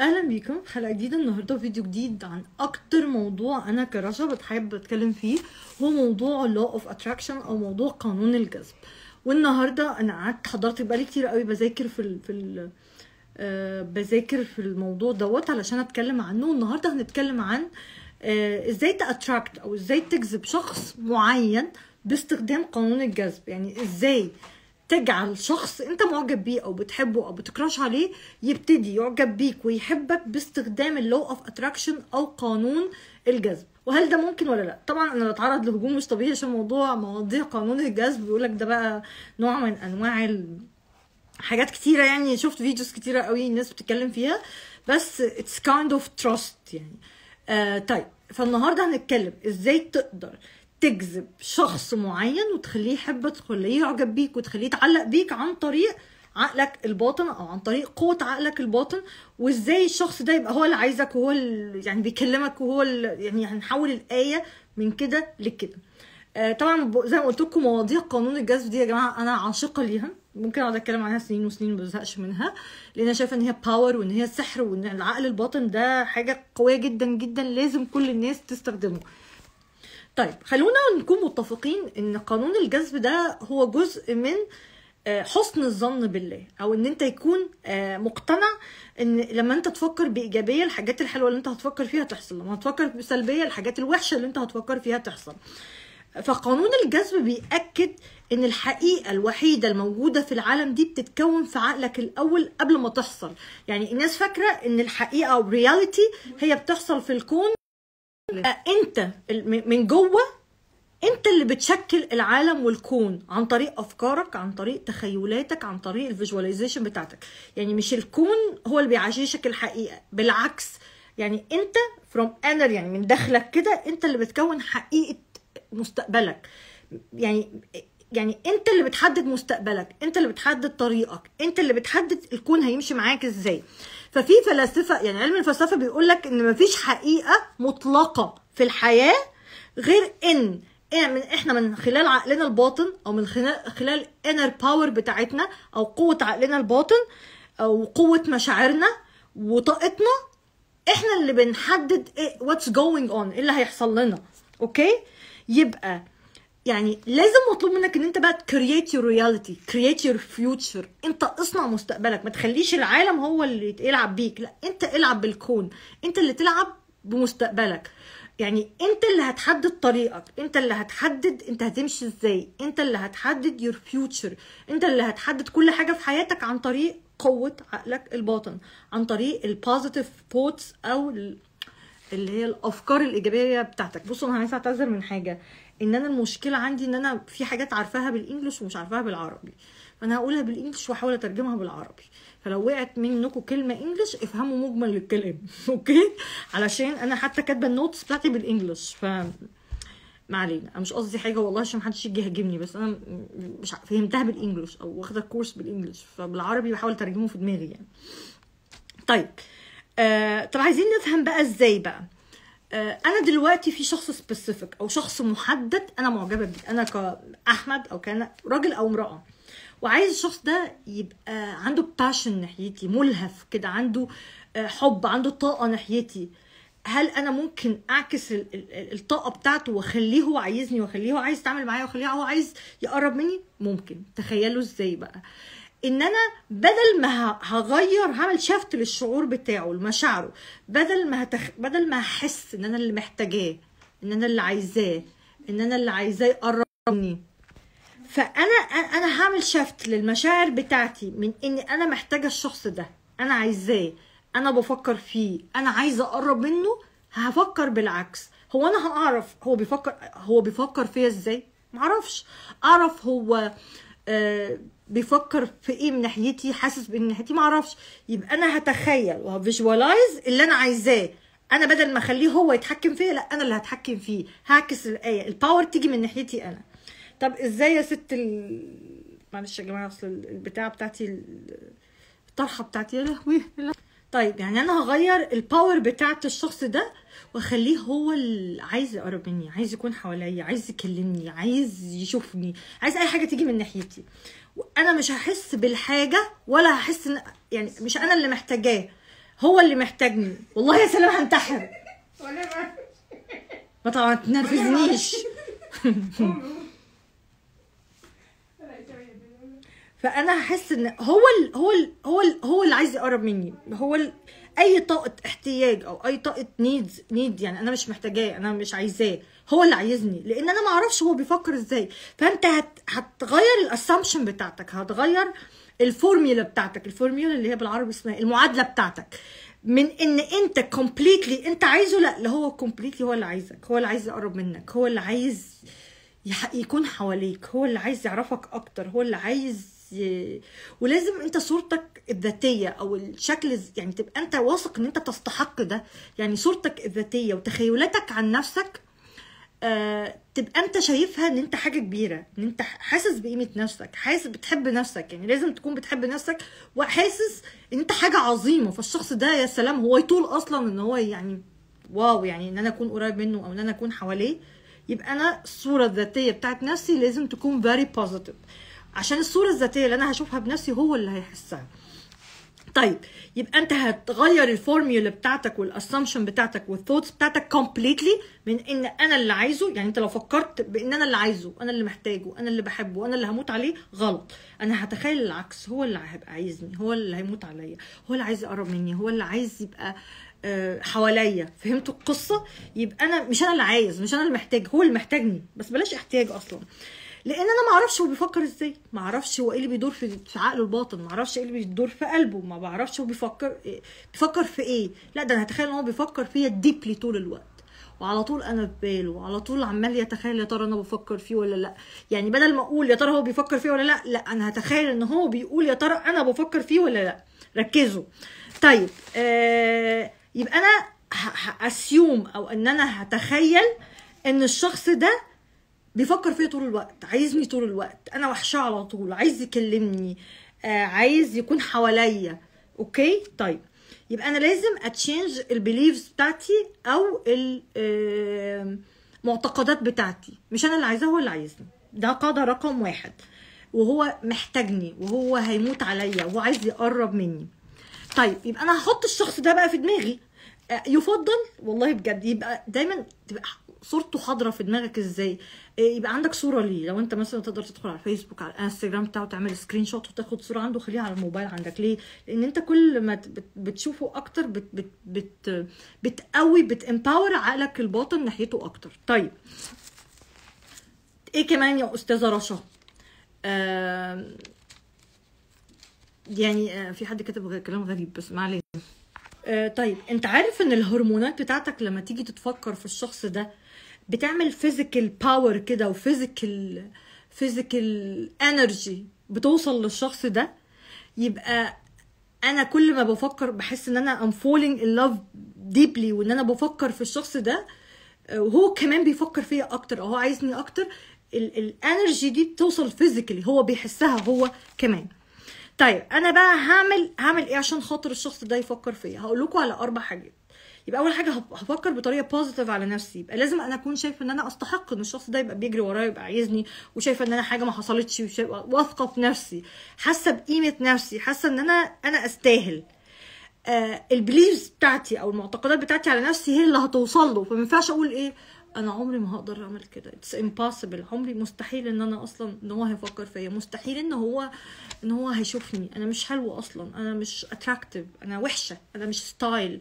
اهلا بيكم في حلقه جديده النهارده فيديو جديد عن اكتر موضوع انا كرشا بتحب اتكلم فيه هو موضوع law of attraction او موضوع قانون الجذب والنهارده انا قعدت حضرت بقالي كتير قوي بذاكر في ال في ال آه بذاكر في الموضوع دوت علشان اتكلم عنه والنهارده هنتكلم عن آه ازاي تاتراكت او ازاي تجذب شخص معين باستخدام قانون الجذب يعني ازاي آه تجعل شخص انت معجب بيه او بتحبه او بتكراش عليه يبتدي يعجب بيك ويحبك باستخدام اللو اوف اتراكشن او قانون الجذب وهل ده ممكن ولا لا طبعا انا بتعرض لهجوم مش طبيعي عشان موضوع مواضيع قانون الجذب بيقول لك ده بقى نوع من انواع ال... حاجات كتيره يعني شفت فيديوز كتيره قوي الناس بتتكلم فيها بس اتس كايند اوف تراست يعني آه طيب فالنهارده هنتكلم ازاي تقدر آه تجذب شخص معين وتخليه يحبك وتخليه يعجب بيك وتخليه يتعلق بيك عن طريق عقلك الباطن او عن طريق قوه عقلك الباطن وازاي الشخص ده يبقى هو اللي عايزك وهو اللي يعني بيكلمك وهو اللي يعني هنحول الايه من كده لكده آه طبعا زي ما قلت لكم مواضيع قانون الجذب دي يا جماعه انا عاشقه ليها ممكن اقعد اتكلم عنها سنين وسنين ما منها لان انا شايفه ان هي باور وان هي سحر وان العقل الباطن ده حاجه قويه جدا جدا لازم كل الناس تستخدمه طيب خلونا نكون متفقين ان قانون الجذب ده هو جزء من آه، حسن الظن بالله او ان انت يكون آه، مقتنع ان لما انت تفكر بايجابيه الحاجات الحلوه اللي انت هتفكر فيها تحصل لما تفكر بسلبيه الحاجات الوحشه اللي انت هتفكر فيها تحصل فقانون الجذب بيأكد ان الحقيقة الوحيدة الموجودة في العالم دي بتتكون في عقلك الاول قبل ما تحصل يعني الناس فاكرة ان الحقيقة او reality هي بتحصل في الكون آه، انت من جوه انت اللي بتشكل العالم والكون عن طريق افكارك عن طريق تخيلاتك عن طريق الفيجواليزيشن بتاعتك يعني مش الكون هو اللي بيعيشك الحقيقه بالعكس يعني انت فروم انر يعني من داخلك كده انت اللي بتكون حقيقه مستقبلك يعني يعني انت اللي بتحدد مستقبلك انت اللي بتحدد طريقك انت اللي بتحدد الكون هيمشي معاك ازاي ففي فلاسفه يعني علم الفلسفه بيقول لك ان مفيش حقيقه مطلقه في الحياه غير ان احنا من خلال عقلنا الباطن او من خلال انر باور بتاعتنا او قوه عقلنا الباطن او قوه مشاعرنا وطاقتنا احنا اللي بنحدد ايه واتس جوينج اون ايه اللي هيحصل لنا اوكي يبقى يعني لازم مطلوب منك ان انت بقى تكرييت يور رياليتي كرييت يور فيوتشر انت اصنع مستقبلك ما تخليش العالم هو اللي يلعب بيك لا انت العب بالكون انت اللي تلعب بمستقبلك يعني انت اللي هتحدد طريقك انت اللي هتحدد انت هتمشي ازاي انت اللي هتحدد يور فيوتشر انت اللي هتحدد كل حاجه في حياتك عن طريق قوه عقلك الباطن عن طريق البوزيتيف ثوتس او اللي هي الافكار الايجابيه بتاعتك بصوا انا عايزه اعتذر من حاجه ان انا المشكله عندي ان انا في حاجات عارفاها بالانجلش ومش عارفاها بالعربي فانا هقولها بالانجلش واحاول اترجمها بالعربي فلو وقعت منكم كلمه انجلش افهموا مجمل الكلام اوكي علشان انا حتى كاتبه النوتس بتاعتي بالانجلش ف ما علينا انا مش قصدي حاجه والله عشان محدش يجي يهاجمني بس انا مش فهمتها بالانجلش او واخده كورس بالانجلش فبالعربي بحاول اترجمه في دماغي يعني طيب آه طب عايزين نفهم بقى ازاي بقى آه، انا دلوقتي في شخص سبيسيفيك او شخص محدد انا معجبه بيه انا كاحمد او كان راجل او امراه وعايز الشخص ده يبقى عنده باشن ناحيتي ملهف كده عنده آه، حب عنده طاقه ناحيتي هل انا ممكن اعكس الطاقه بتاعته واخليه هو عايزني واخليه هو عايز يتعامل معايا واخليه هو عايز يقرب مني ممكن تخيلوا ازاي بقى ان انا بدل ما هغير هعمل شفت للشعور بتاعه لمشاعره بدل ما هتخ... بدل ما هحس ان انا اللي محتاجاه ان انا اللي عايزاه ان انا اللي عايزاه يقربني فانا انا هعمل شفت للمشاعر بتاعتي من ان انا محتاجه الشخص ده انا عايزاه انا بفكر فيه انا عايزه اقرب منه هفكر بالعكس هو انا هعرف هو بيفكر هو بيفكر فيا ازاي معرفش اعرف هو آه، بيفكر في ايه من ناحيتي حاسس بايه من ناحيتي معرفش يبقى انا هتخيل وهفيجوالايز اللي انا عايزاه انا بدل ما اخليه هو يتحكم فيا لا انا اللي هتحكم فيه هعكس الايه الباور تيجي من ناحيتي انا طب ازاي يا ست ال... معلش يا جماعه اصل البتاعه بتاعتي الطرحه بتاعتي يا لهوي طيب يعني انا هغير الباور بتاعت الشخص ده واخليه هو اللي عايز يقرب مني عايز يكون حواليا عايز يكلمني عايز يشوفني عايز اي حاجه تيجي من ناحيتي انا مش هحس بالحاجه ولا هحس إن يعني مش انا اللي محتاجاه هو اللي محتاجني والله يا سلام هنتحر ما طبعا تنرفزنيش فانا هحس ان هو ال هو ال هو ال هو اللي عايز يقرب مني هو ال اي طاقه احتياج او اي طاقه نيدز نيد يعني انا مش محتاجاه انا مش عايزاه هو اللي عايزني لان انا ما اعرفش هو بيفكر ازاي فانت هت هتغير الاسامبشن بتاعتك هتغير الفورميولا بتاعتك الفورميولا اللي هي بالعربي اسمها المعادله بتاعتك من ان انت كومبليتلي انت عايزه لا اللي هو كومبليتلي هو اللي عايزك هو اللي عايز يقرب منك هو اللي عايز يكون حواليك هو اللي عايز يعرفك اكتر هو اللي عايز ولازم انت صورتك الذاتيه او الشكل يعني تبقى انت واثق ان انت تستحق ده يعني صورتك الذاتيه وتخيلاتك عن نفسك آه تبقى انت شايفها ان انت حاجه كبيره ان انت حاسس بقيمه نفسك حاسس بتحب نفسك يعني لازم تكون بتحب نفسك وحاسس ان انت حاجه عظيمه فالشخص ده يا سلام هو يطول اصلا ان هو يعني واو يعني ان انا اكون قريب منه او ان انا اكون حواليه يبقى انا الصوره الذاتيه بتاعت نفسي لازم تكون فيري positive عشان الصوره الذاتيه اللي انا هشوفها بنفسي هو اللي هيحسها طيب يبقى انت هتغير الفورميولا بتاعتك والاسامبشن بتاعتك والثوتس بتاعتك كومبليتلي من ان انا اللي عايزه يعني انت لو فكرت بان انا اللي عايزه انا اللي محتاجه انا اللي بحبه انا اللي هموت عليه غلط انا هتخيل العكس هو اللي هيبقى عايزني هو اللي هيموت عليا هو اللي عايز يقرب مني هو اللي عايز يبقى آه، حواليا فهمتوا القصه يبقى انا مش انا اللي عايز مش انا اللي محتاج هو اللي محتاجني بس بلاش احتياج اصلا لان انا ما اعرفش هو بيفكر ازاي ما اعرفش هو ايه اللي بيدور في عقله الباطن ما اعرفش ايه اللي بيدور في قلبه ما بعرفش هو بيفكر إيه. بيفكر في ايه لا ده انا هتخيل ان هو بيفكر فيا ديبلي طول الوقت وعلى طول انا في باله وعلى طول عمال يتخيل يا ترى انا بفكر فيه ولا لا يعني بدل ما اقول يا ترى هو بيفكر فيه ولا لا لا انا هتخيل ان هو بيقول يا ترى انا بفكر فيه ولا لا ركزوا طيب آه يبقى انا اسيوم او ان انا هتخيل ان الشخص ده بيفكر فيا طول الوقت عايزني طول الوقت انا وحشاه على طول عايز يكلمني آه عايز يكون حواليا اوكي طيب يبقى انا لازم اتشينج البيليفز بتاعتي او المعتقدات بتاعتي مش انا اللي عايزاه هو اللي عايزني ده قاعده رقم واحد وهو محتاجني وهو هيموت عليا وهو عايز يقرب مني طيب يبقى انا هحط الشخص ده بقى في دماغي آه، يفضل والله بجد يبقى دايما تبقى صورته حاضره في دماغك ازاي آه، يبقى عندك صوره ليه لو انت مثلا تقدر تدخل على الفيسبوك على الانستجرام بتاعه تعمل سكرين شوت وتاخد صوره عنده خليها على الموبايل عندك ليه لان انت كل ما بتشوفه اكتر بت بت بت بتقوي بتامباور عقلك الباطن ناحيته اكتر طيب ايه كمان يا استاذه رشا آه يعني آه في حد كاتب كلام غريب بس معلش آه طيب انت عارف ان الهرمونات بتاعتك لما تيجي تتفكر في الشخص ده بتعمل فيزيكال باور كده وفيزيكال فيزيكال انرجي بتوصل للشخص ده يبقى انا كل ما بفكر بحس ان انا ام فولينج ان لاف ديبلي وان انا بفكر في الشخص ده وهو كمان بيفكر فيا اكتر او هو عايزني اكتر الانرجي دي بتوصل فيزيكالي هو بيحسها هو كمان طيب انا بقى هعمل هعمل ايه عشان خاطر الشخص ده يفكر فيا هقول لكم على اربع حاجات يبقى اول حاجه هفكر بطريقه بوزيتيف على نفسي يبقى لازم انا اكون شايفه ان انا استحق ان الشخص ده يبقى بيجري ورايا ويبقى عايزني وشايفه ان انا حاجه ما حصلتش واثقه في نفسي حاسه بقيمه نفسي حاسه ان انا انا استاهل آه البليفز بتاعتي او المعتقدات بتاعتي على نفسي هي اللي هتوصل له فما ينفعش اقول ايه انا عمري ما هقدر اعمل كده اتس امبوسيبل عمري مستحيل ان انا اصلا ان هو هيفكر فيا مستحيل ان هو ان هو هيشوفني انا مش حلوه اصلا انا مش اتراكتيف انا وحشه انا مش ستايل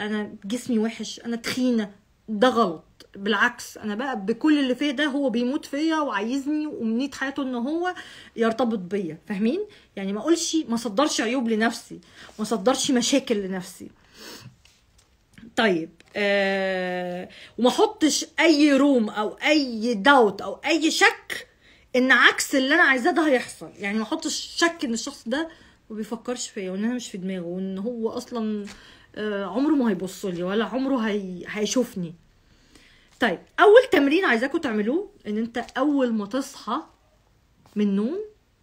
انا جسمي وحش انا تخينه ده غلط بالعكس انا بقى بكل اللي فيه ده هو بيموت فيا وعايزني وامنيه حياته ان هو يرتبط بيا فاهمين يعني ما اقولش ما صدرش عيوب لنفسي ما صدرش مشاكل لنفسي طيب آه وما احطش اي روم او اي داوت او اي شك ان عكس اللي انا عايزاه ده هيحصل يعني ما احطش شك ان الشخص ده ما بيفكرش فيا وان انا مش في دماغه وان هو اصلا آه، عمره ما هيبص لي ولا عمره هي... هيشوفني طيب اول تمرين عايزاكم تعملوه ان انت اول ما تصحى من النوم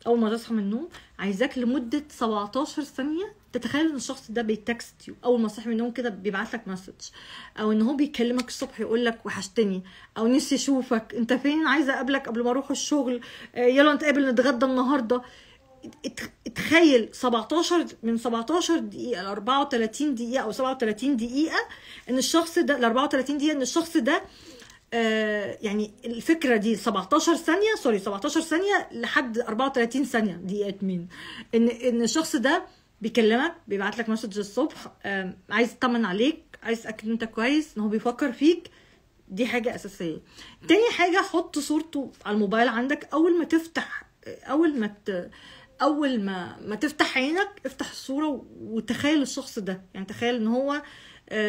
اول ما تصحى من النوم عايزاك لمده 17 ثانيه تتخيل ان الشخص ده بيتكست اول ما صحي من النوم كده بيبعت لك مسج او ان هو بيكلمك الصبح يقول لك وحشتني او نفسي اشوفك انت فين عايزه اقابلك قبل ما اروح الشغل آه، يلا نتقابل نتغدى النهارده اتخيل 17 من 17 دقيقه ل 34 دقيقه او 37 دقيقه ان الشخص ده ل 34 دقيقه ان الشخص ده آه، يعني الفكره دي 17 ثانيه سوري 17 ثانيه لحد 34 ثانيه دقيقه مين ان ان الشخص ده بيكلمك بيبعت لك مسج الصبح آه، عايز يطمن عليك عايز اتاكد ان انت كويس ان هو بيفكر فيك دي حاجه اساسيه تاني حاجه حط صورته على الموبايل عندك اول ما تفتح آه، اول ما ت... اول ما ما تفتح عينك افتح الصوره وتخيل الشخص ده يعني تخيل ان هو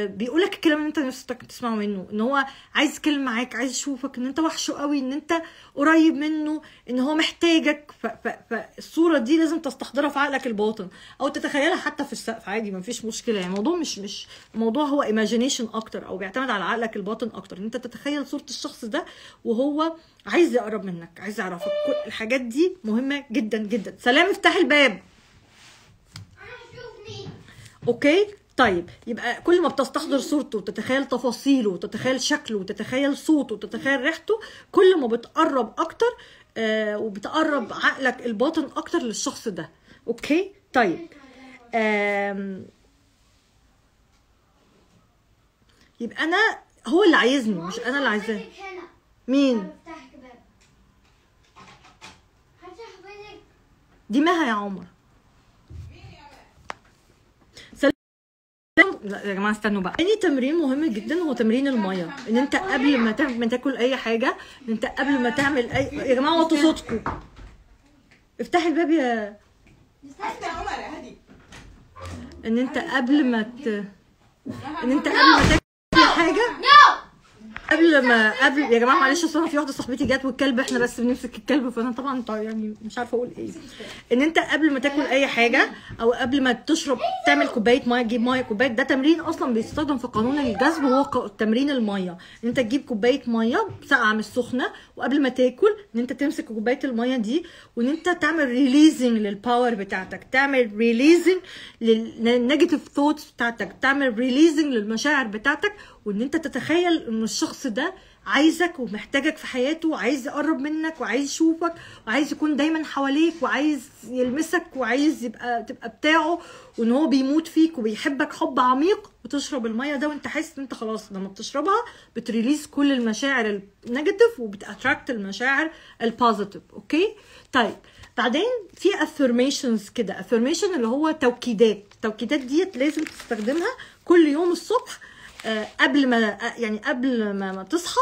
بيقول لك الكلام اللي انت نفسك تسمعه منه ان هو عايز يتكلم معاك عايز يشوفك ان انت وحشه قوي ان انت قريب منه ان هو محتاجك فالصوره دي لازم تستحضرها في عقلك الباطن او تتخيلها حتى في السقف عادي مفيش مشكله يعني الموضوع مش مش الموضوع هو ايماجينيشن اكتر او بيعتمد على عقلك الباطن اكتر ان انت تتخيل صوره الشخص ده وهو عايز يقرب منك عايز يعرفك كل الحاجات دي مهمه جدا جدا سلام افتح الباب اوكي طيب يبقى كل ما بتستحضر صورته وتتخيل تفاصيله وتتخيل شكله وتتخيل صوته وتتخيل ريحته كل ما بتقرب اكتر آه وبتقرب عقلك الباطن اكتر للشخص ده اوكي طيب آم يبقى انا هو اللي عايزني مش انا اللي عايزاه مين دي مها يا عمر لا يا جماعه استنوا بقى تاني تمرين مهم جدا هو تمرين الميه ان انت قبل ما تاكل اي حاجه ان انت قبل ما تعمل اي يا جماعه وطوا صوتكم افتحي الباب يا ان انت قبل ما ت... ان انت قبل ما تاكل قبل ما قبل يا جماعه معلش الصراحه في واحده صاحبتي جت والكلب احنا بس بنمسك الكلب فانا طبعا يعني مش عارفه اقول ايه ان انت قبل ما تاكل اي حاجه او قبل ما تشرب تعمل كوبايه ميه تجيب ميه كوبايه ده تمرين اصلا بيستخدم في قانون الجذب وهو تمرين الميه ان انت تجيب كوبايه ميه ساقعه مش سخنه وقبل ما تاكل ان انت تمسك كوبايه الميه دي وان انت تعمل ريليزنج للباور بتاعتك تعمل ريليزنج للنيجاتيف ثوتس بتاعتك تعمل ريليزنج للمشاعر بتاعتك وان انت تتخيل ان الشخص ده عايزك ومحتاجك في حياته وعايز يقرب منك وعايز يشوفك وعايز يكون دايما حواليك وعايز يلمسك وعايز يبقى تبقى بتاعه وان هو بيموت فيك وبيحبك حب عميق وتشرب الميه ده وانت حاسس ان انت خلاص لما بتشربها بتريليز كل المشاعر النيجاتيف وبتاتراكت المشاعر البوزيتيف اوكي طيب بعدين في افرميشنز كده افرميشن اللي هو توكيدات التوكيدات ديت لازم تستخدمها كل يوم الصبح آه، قبل ما آه، يعني قبل ما تصحى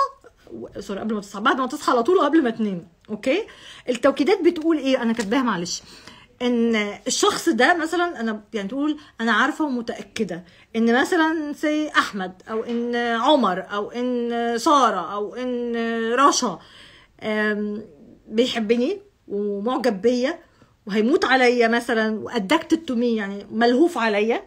سوري قبل ما تصحى بعد ما تصحى على طول قبل ما تنام اوكي التوكيدات بتقول ايه انا كاتباها معلش ان الشخص ده مثلا انا يعني تقول انا عارفه ومتاكده ان مثلا سي احمد او ان عمر او ان ساره او ان رشا بيحبني ومعجب بيا وهيموت عليا مثلا وادكتد تو مي يعني ملهوف عليا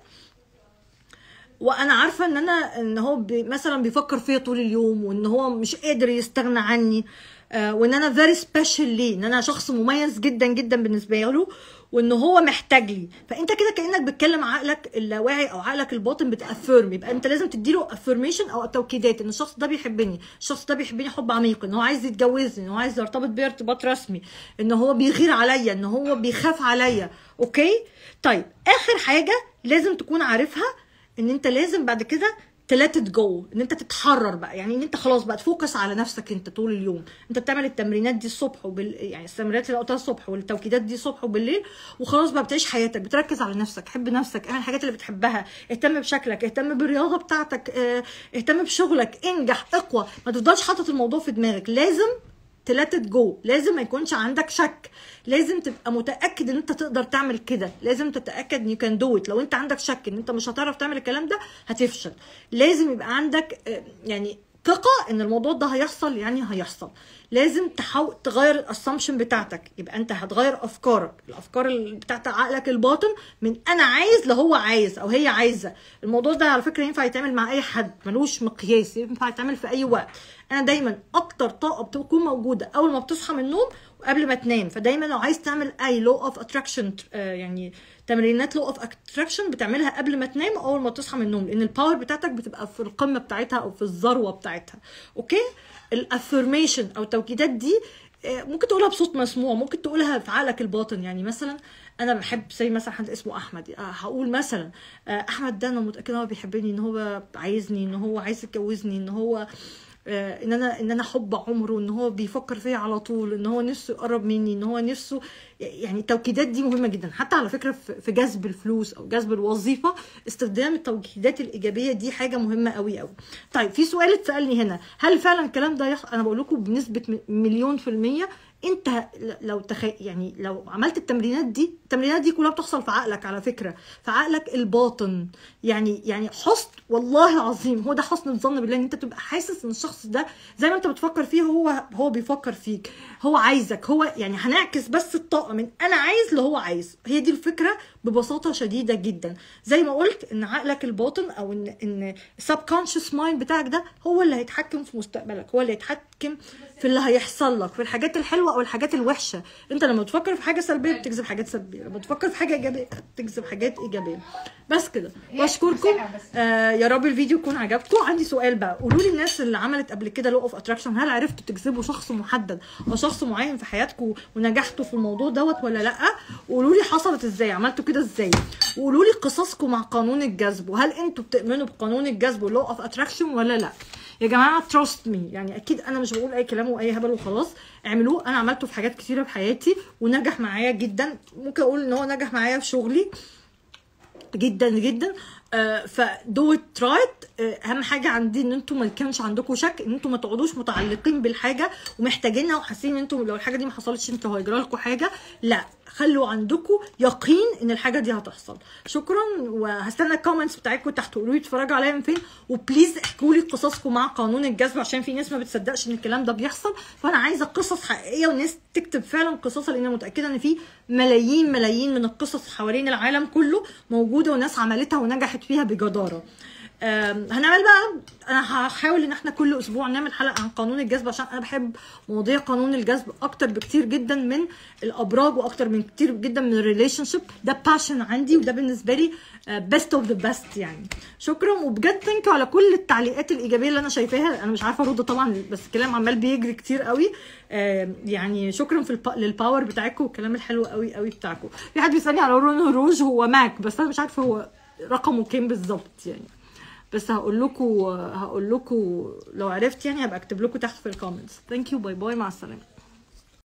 وانا عارفه ان انا ان هو بي مثلا بيفكر فيا طول اليوم وان هو مش قادر يستغنى عني آه، وان انا فيري سبيشال ليه ان انا شخص مميز جدا جدا بالنسبه له وان هو محتاج لي فانت كده كانك بتكلم عقلك اللاواعي او عقلك الباطن بتافيرم يبقى انت لازم تديله افيرميشن او توكيدات ان الشخص ده بيحبني الشخص ده بيحبني حب عميق ان هو عايز يتجوزني ان هو عايز يرتبط بيا ارتباط رسمي ان هو بيغير عليا ان هو بيخاف عليا اوكي طيب اخر حاجه لازم تكون عارفها ان انت لازم بعد كده تلاتت جو ان انت تتحرر بقى يعني ان انت خلاص بقى تفوكس على نفسك انت طول اليوم انت بتعمل التمرينات دي الصبح وبال يعني التمرينات اللي قلتها الصبح والتوكيدات دي الصبح وبالليل وخلاص بقى بتعيش حياتك بتركز على نفسك حب نفسك اعمل الحاجات اللي بتحبها اهتم بشكلك اهتم بالرياضه بتاعتك آه، اهتم بشغلك انجح اقوى ما تفضلش حاطط الموضوع في دماغك لازم تلاتة جو لازم ما يكونش عندك شك لازم تبقى متاكد ان انت تقدر تعمل كده لازم تتاكد ان يو كان دو لو انت عندك شك ان انت مش هتعرف تعمل الكلام ده هتفشل لازم يبقى عندك آه، يعني ثقه ان الموضوع ده هيحصل يعني هيحصل لازم تحاول تغير الاسامبشن بتاعتك يبقى انت هتغير افكارك الافكار اللي بتاعت عقلك الباطن من انا عايز لهو عايز او هي عايزه الموضوع ده على فكره ينفع يتعمل مع اي حد ملوش مقياس ينفع يتعمل في اي وقت انا دايما اكتر طاقه بتكون موجوده اول ما بتصحى من النوم وقبل ما تنام فدايما لو عايز تعمل اي لو اوف اتراكشن يعني تمرينات لو اوف اتراكشن بتعملها قبل ما تنام او اول ما تصحى من النوم لان الباور بتاعتك بتبقى في القمه بتاعتها او في الذروه بتاعتها اوكي الافرميشن او التوكيدات دي آه، ممكن تقولها بصوت مسموع ممكن تقولها في عقلك الباطن يعني مثلا انا بحب زي مثلا حد اسمه احمد آه، هقول مثلا آه، احمد ده انا متاكده هو بيحبني ان هو عايزني ان هو عايز يتجوزني ان هو آه، ان انا ان انا حب عمره ان هو بيفكر فيا على طول ان هو نفسه يقرب مني ان هو نفسه يعني التوكيدات دي مهمه جدا حتى على فكره في جذب الفلوس او جذب الوظيفه استخدام التوكيدات الايجابيه دي حاجه مهمه قوي قوي طيب في سؤال اتسالني هنا هل فعلا الكلام ده يح... انا بقول لكم بنسبه مليون في الميه انت لو تخ... يعني لو عملت التمرينات دي التمرينات دي كلها بتحصل في عقلك على فكره في عقلك الباطن يعني يعني حسن والله العظيم هو ده حسن الظن بالله ان انت تبقى حاسس ان الشخص ده زي ما انت بتفكر فيه هو هو بيفكر فيك هو عايزك هو يعني هنعكس بس الطاقه من انا عايز لهو عايز هي دي الفكره ببساطه شديده جدا زي ما قلت ان عقلك الباطن او ان ان السب كونشس مايند بتاعك ده هو اللي هيتحكم في مستقبلك هو اللي هيتحكم في اللي هيحصل لك في الحاجات الحلوه او الحاجات الوحشه انت لما تفكر في حاجه سلبيه أيوة. بتجذب حاجات سلبيه لما تفكر في حاجه ايجابيه بتجذب حاجات ايجابيه بس كده بشكركم آه يا رب الفيديو يكون عجبكم عندي سؤال بقى قولوا لي الناس اللي عملت قبل كده لو اوف اتراكشن هل عرفتوا تجذبوا شخص محدد او شخص معين في حياتكم ونجحتوا في الموضوع دوت ولا لا وقولوا لي حصلت ازاي عملتوا كده ازاي وقولوا لي قصصكم مع قانون الجذب وهل انتوا بتؤمنوا بقانون الجذب واللو اوف اتراكشن ولا لا يا جماعه تراست مي يعني اكيد انا مش بقول اي كلام واي هبل وخلاص اعملوه انا عملته في حاجات كتيره في حياتي ونجح معايا جدا ممكن اقول ان هو نجح معايا في شغلي جدا جدا آه، فدو ترايت آه، اهم حاجه عندي ان انتم ما كانش عندكم شك ان انتم ما تقعدوش متعلقين بالحاجه ومحتاجينها وحاسين ان انتم لو الحاجه دي ما حصلتش انت هيجرى لكم حاجه لا خلوا عندكم يقين ان الحاجه دي هتحصل شكرا وهستنى الكومنتس بتاعتكم تحت قولوا لي اتفرجوا عليا من فين وبليز احكوا لي قصصكم مع قانون الجذب عشان في ناس ما بتصدقش ان الكلام ده بيحصل فانا عايزه قصص حقيقيه وناس تكتب فعلا قصصها لان انا متاكده ان في ملايين ملايين من القصص حوالين العالم كله موجوده وناس عملتها ونجحت نجحت فيها بجداره هنعمل بقى انا هحاول ان احنا كل اسبوع نعمل حلقه عن قانون الجذب عشان انا بحب مواضيع قانون الجذب اكتر بكتير جدا من الابراج واكتر من كتير جدا من الريليشن شيب ده باشن عندي وده بالنسبه لي بيست اوف ذا بيست يعني شكرا وبجد ثانك على كل التعليقات الايجابيه اللي انا شايفاها انا مش عارفه ارد طبعا بس الكلام عمال بيجري كتير قوي يعني شكرا في الب... للباور بتاعكم والكلام الحلو قوي قوي بتاعكم في حد بيسالني على رون روج هو ماك بس انا مش عارفه هو رقمه كام بالظبط يعني بس هقول لكم هقول لكم لو عرفت يعني هبقى اكتب لكم تحت في الكومنتس ثانك يو باي باي مع السلامه